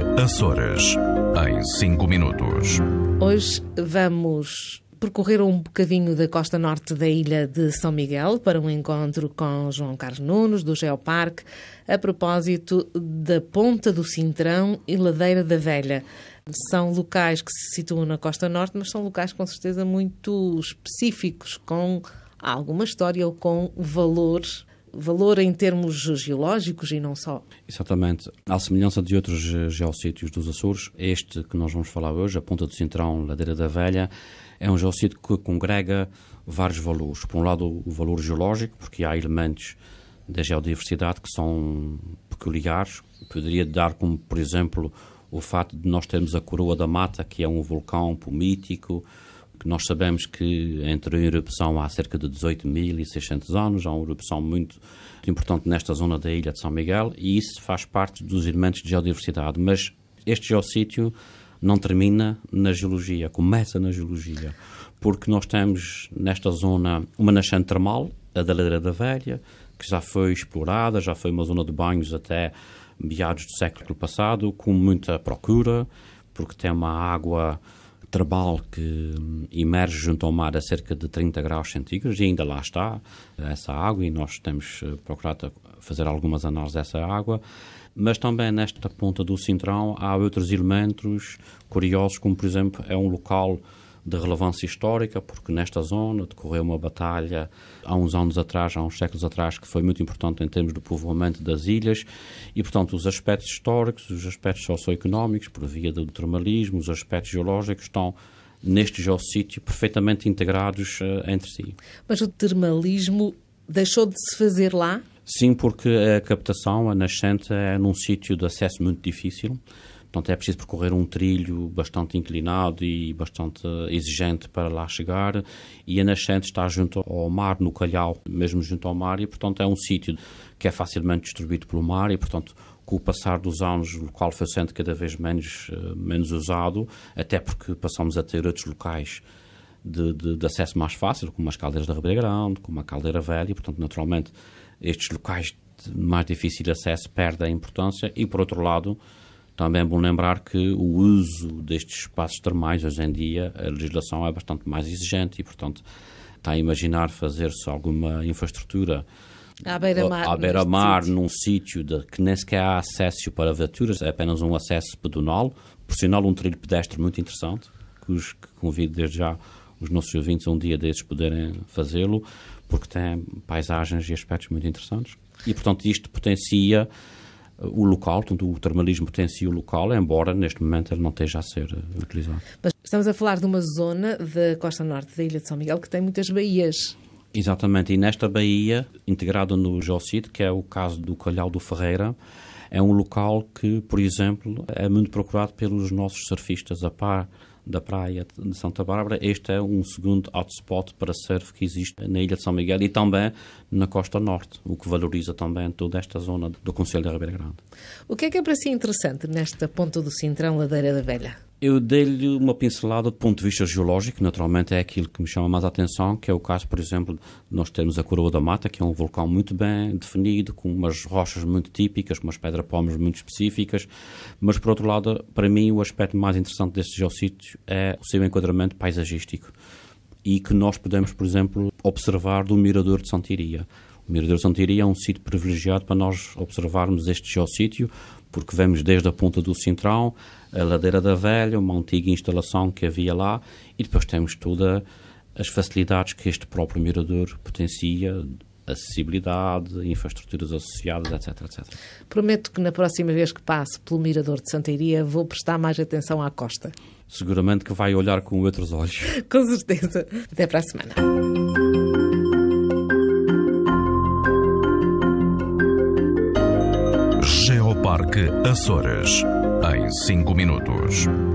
Copenhague, Açores, em 5 minutos. Hoje vamos percorrer um bocadinho da costa norte da ilha de São Miguel para um encontro com João Carlos Nunes, do Geoparque, a propósito da Ponta do Cintrão e Ladeira da Velha. São locais que se situam na costa norte, mas são locais com certeza muito específicos, com alguma história ou com valores valor em termos geológicos e não só. Exatamente. À semelhança de outros geossítios dos Açores, este que nós vamos falar hoje, a Ponta do Cintrão, Ladeira da Velha, é um geossítio que congrega vários valores. Por um lado, o valor geológico, porque há elementos da geodiversidade que são peculiares. Poderia dar como, por exemplo, o fato de nós termos a Coroa da Mata, que é um vulcão pomítico, nós sabemos que entrou em erupção há cerca de 18.600 anos, há uma erupção muito importante nesta zona da ilha de São Miguel e isso faz parte dos elementos de geodiversidade, mas este geossítio não termina na geologia, começa na geologia, porque nós temos nesta zona uma nascente termal, a da Ladeira da Velha, que já foi explorada, já foi uma zona de banhos até meados do século passado, com muita procura, porque tem uma água Trabalho que hum, emerge junto ao mar a cerca de 30 graus centígrados e ainda lá está eh, essa água e nós temos eh, procurado fazer algumas análises dessa água, mas também nesta ponta do Cintrão há outros elementos curiosos, como por exemplo é um local de relevância histórica, porque nesta zona decorreu uma batalha há uns anos atrás, há uns séculos atrás, que foi muito importante em termos do povoamento das ilhas, e portanto os aspectos históricos, os aspectos socioeconómicos, por via do termalismo, os aspectos geológicos estão neste geossítio perfeitamente integrados uh, entre si. Mas o termalismo deixou de se fazer lá? Sim, porque a captação, a nascente, é num sítio de acesso muito difícil Portanto, é preciso percorrer um trilho bastante inclinado e bastante exigente para lá chegar. E a nascente está junto ao mar, no Calhau, mesmo junto ao mar, e portanto é um sítio que é facilmente distribuído pelo mar e, portanto, com o passar dos anos, o local foi sendo cada vez menos, eh, menos usado, até porque passamos a ter outros locais de, de, de, acesso mais fácil, como as caldeiras da Ribeira Grande, como a caldeira velha, e, portanto, naturalmente, estes locais de mais difícil acesso perdem importância e, por outro lado, também é bom lembrar que o uso destes espaços termais, hoje em dia, a legislação é bastante mais exigente e, portanto, está a imaginar fazer-se alguma infraestrutura à beira-mar, à beira-mar num sítio de, que nem sequer há acesso para viaturas, é apenas um acesso pedonal, por sinal um trilho pedestre muito interessante, que, os, que convido desde já os nossos ouvintes um dia desses poderem fazê-lo, porque tem paisagens e aspectos muito interessantes. E, portanto, isto potencia o local, portanto, o termalismo potencia o local, embora neste momento ele não esteja a ser eh, utilizado. Mas estamos a falar de uma zona da costa norte da Ilha de São Miguel que tem muitas baías. Exatamente, e nesta baía, integrada no Jocito, que é o caso do Calhau do Ferreira, é um local que, por exemplo, é muito procurado pelos nossos surfistas a par da praia de Santa Bárbara, este é um segundo hotspot para surf que existe na Ilha de São Miguel e também na costa norte, o que valoriza também toda esta zona do Conselho da Ribeira Grande. O que é que é para si interessante nesta ponta do Cintrão, Ladeira da Velha? Eu dei-lhe uma pincelada do ponto de vista geológico, naturalmente é aquilo que me chama mais a atenção, que é o caso, por exemplo, de nós termos a Coroa da Mata, que é um vulcão muito bem definido, com umas rochas muito típicas, com umas pedra-pomes muito específicas, mas, por outro lado, para mim, o aspecto mais interessante deste geossítio é o seu enquadramento paisagístico e que nós podemos, por exemplo, observar do Mirador de Santiria. O Mirador de Santiria é um sítio privilegiado para nós observarmos este geossítio, porque vemos desde a ponta do Cintrão, a Ladeira da Velha, uma antiga instalação que havia lá, e depois temos todas as facilidades que este próprio mirador potencia, acessibilidade, infraestruturas associadas, etc, etc. Prometo que na próxima vez que passe pelo mirador de Santa Iria vou prestar mais atenção à costa. Seguramente que vai olhar com outros olhos. com certeza. Até para a semana. Norte, Açores, em 5 minutos.